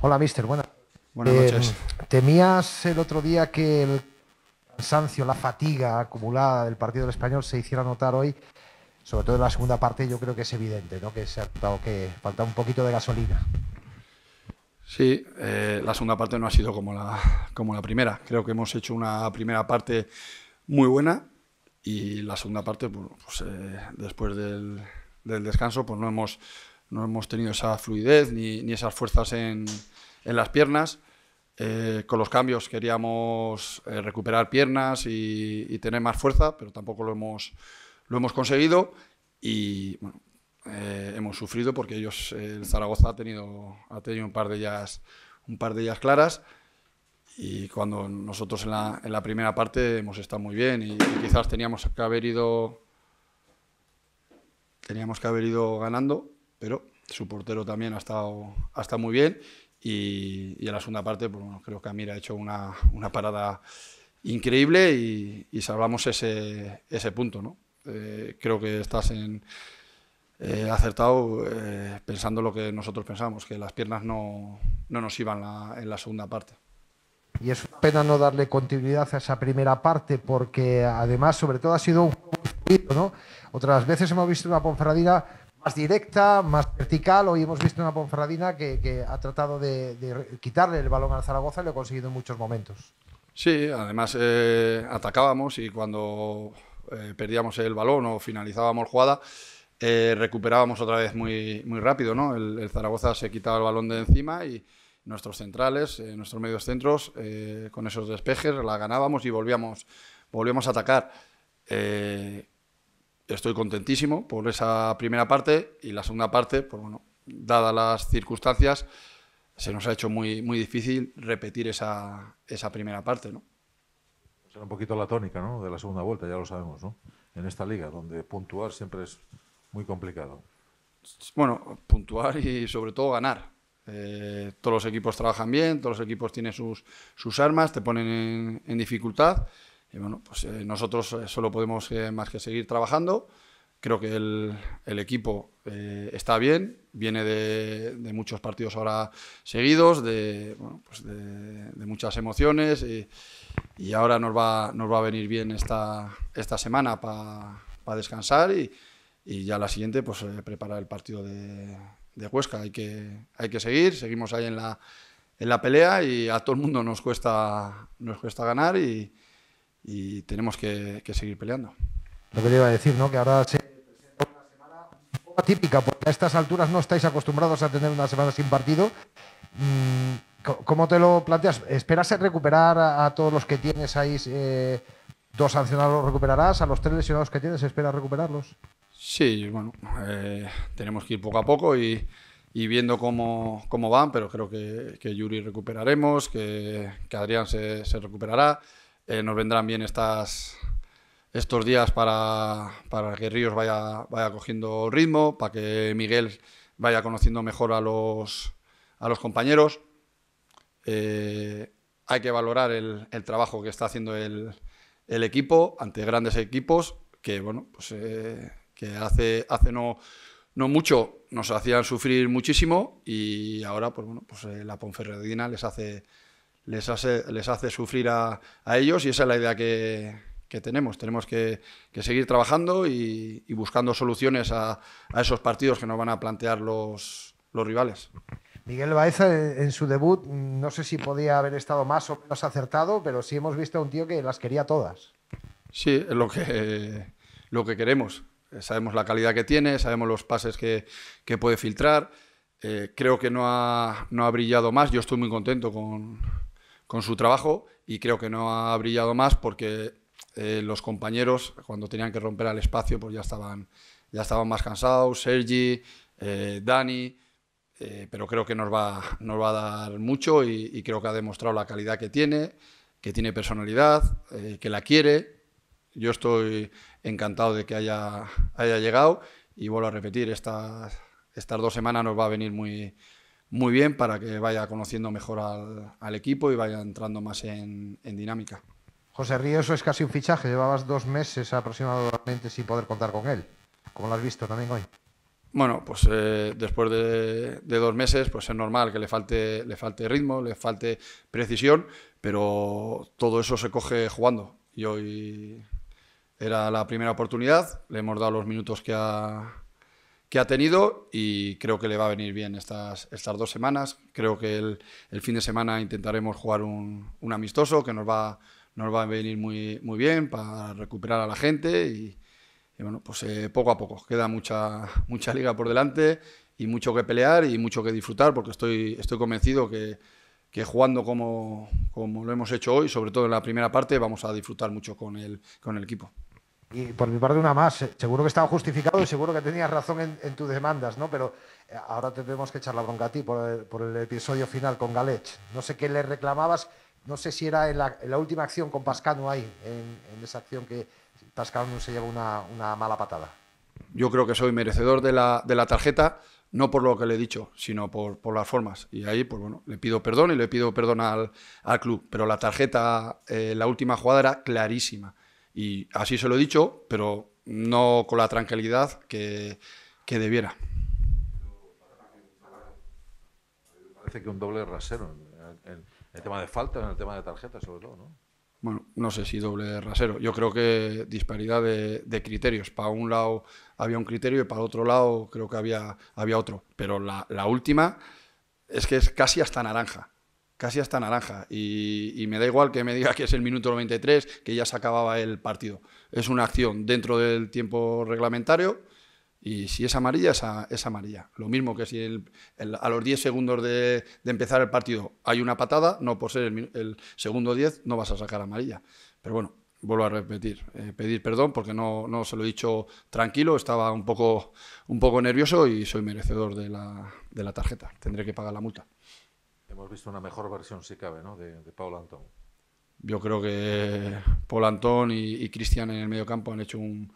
Hola, mister. Buenas, eh, noches. ¿Temías el otro día que el cansancio, la fatiga acumulada del partido del español se hiciera notar hoy? Sobre todo en la segunda parte, yo creo que es evidente, ¿no? Que se ha que falta un poquito de gasolina. Sí, eh, la segunda parte no ha sido como la, como la primera. Creo que hemos hecho una primera parte muy buena y la segunda parte, pues, eh, después del, del descanso, pues no hemos no hemos tenido esa fluidez ni, ni esas fuerzas en, en las piernas. Eh, con los cambios queríamos eh, recuperar piernas y, tener más fuerza, pero tampoco lo hemos, lo hemos conseguido y eh, hemos sufrido porque ellos, el Zaragoza ha tenido, ha tenido un, par de ellas, un par de ellas claras y cuando nosotros en la, en la primera parte hemos estado muy bien y, y, quizás teníamos que haber ido teníamos que haber ido ganando pero su portero también ha estado, ha estado muy bien y, en la segunda parte pues, creo que Amir ha hecho una, una parada increíble y, y, salvamos ese, ese punto. ¿no? Eh, creo que estás en, eh, acertado eh, pensando lo que nosotros pensamos, que las piernas no, no nos iban en la segunda parte. Y es una pena no darle continuidad a esa primera parte, porque además, sobre todo, ha sido un ¿no? Otras veces hemos visto una Ponferradina directa, más vertical. Hoy hemos visto una Ponferradina que, ha tratado de, quitarle el balón al Zaragoza y lo ha conseguido en muchos momentos. Sí, además eh, atacábamos y cuando eh, perdíamos el balón o finalizábamos jugada, eh, recuperábamos otra vez muy, muy rápido. ¿no? El, el, Zaragoza se quitaba el balón de encima y nuestros centrales, eh, nuestros medios centros, con esos despejes la ganábamos y volvíamos, volvíamos a atacar estoy contentísimo por esa primera parte y la segunda parte, pues bueno, dadas las circunstancias, se nos ha hecho muy, muy difícil repetir esa, esa primera parte, ¿no? Será un poquito la tónica, ¿no? De la segunda vuelta, ya lo sabemos, ¿no? En esta liga, donde puntuar siempre es muy complicado. Bueno, puntuar y sobre todo ganar. Eh, todos los equipos trabajan bien, todos los equipos tienen sus, sus armas, te ponen en, en dificultad bueno, pues eh, nosotros eh, solo podemos eh, más que seguir trabajando. Creo que el, el equipo está bien, viene de, muchos partidos ahora seguidos, de, pues muchas emociones y, ahora nos va, nos va a venir bien esta, esta semana para descansar y, y, ya la siguiente pues preparar el partido de, de Huesca. Hay que, hay que seguir, seguimos ahí en la, en la pelea y a todo el mundo nos cuesta, nos cuesta ganar y, y tenemos que, seguir peleando. Lo que te iba a decir, ¿no? Que ahora se presenta una semana un poco atípica, porque a estas alturas no estáis acostumbrados a tener una semana sin partido. Mm, ¿Cómo te lo planteas? ¿Esperas recuperar a todos los que tienes ahí? Eh, ¿Dos sancionados recuperarás? ¿A los tres lesionados que tienes esperas recuperarlos? Sí, bueno, eh, tenemos que ir poco a poco y, viendo cómo, cómo, van, pero creo que, Yuri recuperaremos, que, Adrián se, se recuperará. Eh, nos vendrán bien estas, estos días para, que Ríos vaya, vaya cogiendo ritmo, para que Miguel vaya conociendo mejor a los, a los compañeros. Eh, hay que valorar el, trabajo que está haciendo el, equipo ante grandes equipos que, bueno, pues, eh, hace, hace no, no mucho nos hacían sufrir muchísimo y ahora, pues, bueno, pues la Ponferradina les hace les hace, les hace sufrir a, a ellos y esa es la idea que, que tenemos. Tenemos que, que seguir trabajando y, buscando soluciones a, a, esos partidos que nos van a plantear los, los rivales. Miguel Baeza en su debut, no sé si podía haber estado más o menos acertado, pero sí hemos visto a un tío que las quería todas. Sí, es lo que, lo que queremos. Sabemos la calidad que tiene, sabemos los pases que, que puede filtrar. Eh, creo que no ha, no ha brillado más. Yo estoy muy contento con, con su trabajo y creo que no ha brillado más porque eh, los compañeros cuando tenían que romper al espacio pues ya estaban, ya estaban más cansados, Sergi, eh, Dani, eh, pero creo que nos va, nos va a dar mucho y, creo que ha demostrado la calidad que tiene, que tiene personalidad, que la quiere. Yo estoy encantado de que haya, haya llegado y vuelvo a repetir, estas, estas dos semanas nos va a venir muy, muy bien para que vaya conociendo mejor al, equipo y vaya entrando más en, dinámica. José Río, eso es casi un fichaje, llevabas dos meses aproximadamente sin poder contar con él, como lo has visto también hoy. Bueno, pues eh, después de, dos meses, pues es normal que le falte, le falte ritmo, le falte precisión, pero todo eso se coge jugando. Y hoy era la primera oportunidad, le hemos dado los minutos que ha, que ha tenido y creo que le va a venir bien estas, estas dos semanas. Creo que el, fin de semana intentaremos jugar un, amistoso que nos va, nos va a venir muy, muy bien para recuperar a la gente y, bueno, pues eh, poco a poco. Queda mucha, mucha liga por delante y mucho que pelear y mucho que disfrutar porque estoy, estoy convencido que, que jugando como, como lo hemos hecho hoy, sobre todo en la primera parte, vamos a disfrutar mucho con el, con el equipo. Y por mi parte una más, eh, seguro que estaba justificado y seguro que tenías razón en, tus demandas, ¿no? Pero eh, ahora te tenemos que echar la bronca a ti por el, episodio final con Galech. No sé qué le reclamabas, no sé si era en la, última acción con Pascano ahí, en, esa acción que Pascano se lleva una, mala patada. Yo creo que soy merecedor de la, tarjeta, no por lo que le he dicho, sino por, las formas. Y ahí, pues bueno, le pido perdón y le pido perdón al, club. Pero la tarjeta, eh, la última jugada era clarísima y así se lo he dicho, pero no con la tranquilidad que, debiera. Parece que un doble rasero en, el tema de falta, en el tema de tarjetas, sobre todo, ¿no? bueno, no sé si doble rasero. Yo creo que disparidad de, criterios. Para un lado había un criterio y para otro lado creo que había, había otro. Pero la última es que es casi hasta naranja casi hasta naranja. Y, me da igual que me diga que es el minuto 93, que ya se acababa el partido. Es una acción dentro del tiempo reglamentario y si es amarilla, es, amarilla. Lo mismo que si a los 10 segundos de, empezar el partido hay una patada, no por ser el, segundo 10 no vas a sacar amarilla. Pero bueno, vuelvo a repetir, eh, pedir perdón porque no, no, se lo he dicho tranquilo, estaba un poco, un poco nervioso y soy merecedor de la tarjeta. Tendré que pagar la multa hemos visto una mejor versión, si cabe, ¿no? de, de Paul Antón. Yo creo que Paul Antón y, Cristian en el medio campo han hecho un,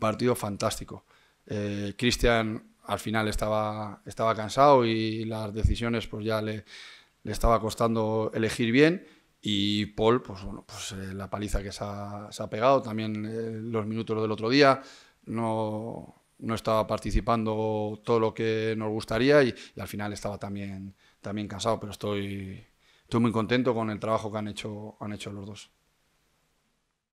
partido fantástico. Eh, Cristian al final estaba, estaba cansado y las decisiones pues ya le, le estaba costando elegir bien. Y Paul, pues bueno, pues eh, la paliza que se ha, pegado, también eh, los minutos del otro día, no, no, estaba participando todo lo que nos gustaría y al final estaba también también cansado, pero estoy, estoy muy contento con el trabajo que han hecho, han hecho los dos.